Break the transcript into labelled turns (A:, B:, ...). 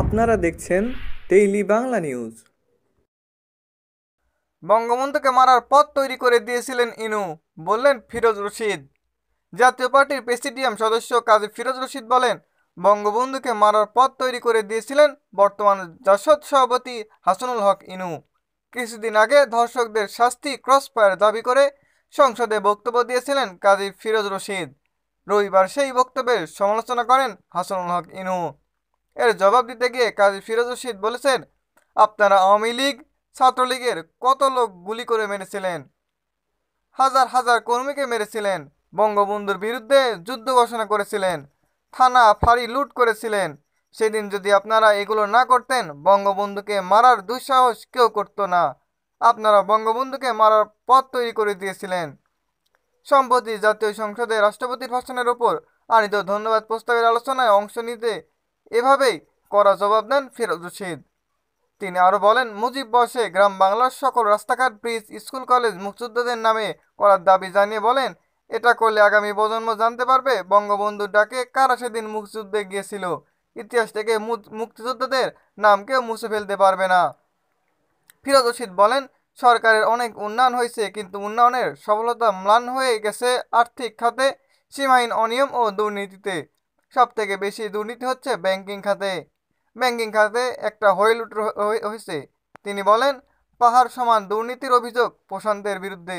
A: আপনারা দেখছেন daily Bangla news বঙ্গবন্ধুকে মারার পথ তৈরি করে দিয়েছিলেন ইনু বললেন ফিরোজ রশিদ জাতীয় পার্টির প্রেসিডিয়াম সদস্য কাজী ফিরোজ রশিদ বলেন বঙ্গবন্ধুকে মারার পথ তৈরি করে দিয়েছিলেন বর্তমান জাসদ সভাপতি হাসানুল হক ইনু কিছুদিন আগে ধর্ষকদের শাস্তি ক্রস ক্রসফায়ার দাবি করে সংসদে বক্তব্য দিয়েছিলেন কাজী ফিরোজ রশিদ রবিবার সেই বক্তব্যের সমালোচনা করেন হাসানুল হক ইনু এর জবাব দিতে গিয়ে কাজী ফিরোজ রশিদ বলেছেন আপনারা আওয়ামী লীগ ছাত্রলীগের কত লোক গুলি করে মেরেছিলেন হাজার হাজার কর্মীকে মেরেছিলেন বঙ্গবন্ধুর বিরুদ্ধে যুদ্ধ ঘোষণা করেছিলেন থানা ফাঁড়ি লুট করেছিলেন সেদিন যদি আপনারা এগুলো না করতেন বঙ্গবন্ধুকে মারার দুঃসাহস কেউ করতো না আপনারা বঙ্গবন্ধুকে মারার পথ তৈরি করে দিয়েছিলেন সম্প্রতি জাতীয় সংসদে রাষ্ট্রপতির ভাষণের ওপর আনিত ধন্যবাদ প্রস্তাবের আলোচনায় অংশ নিতে এভাবেই করা জবাব দেন ফিরোজ রশিদ তিনি আরও বলেন মুজিব বসে গ্রাম বাংলার সকল রাস্তাঘাট ব্রিজ স্কুল কলেজ মুক্তিযোদ্ধাদের নামে করার দাবি জানিয়ে বলেন এটা করলে আগামী প্রজন্ম জানতে পারবে বঙ্গবন্ধুর ডাকে কারা সেদিন মুক্তিযুদ্ধে গিয়েছিল ইতিহাস থেকে মুক্তিযোদ্ধাদের নাম কেউ মুছে ফেলতে পারবে না ফিরোজ রশিদ বলেন সরকারের অনেক উন্নয়ন হয়েছে কিন্তু উন্নয়নের সফলতা ম্লান হয়ে গেছে আর্থিক খাতে সীমাহীন অনিয়ম ও দুর্নীতিতে সব থেকে বেশি দুর্নীতি হচ্ছে ব্যাংকিং খাতে ব্যাংকিং খাতে একটা হইলুট হয়েছে তিনি বলেন পাহাড় সমান দুর্নীতির অভিযোগ প্রশান্তের বিরুদ্ধে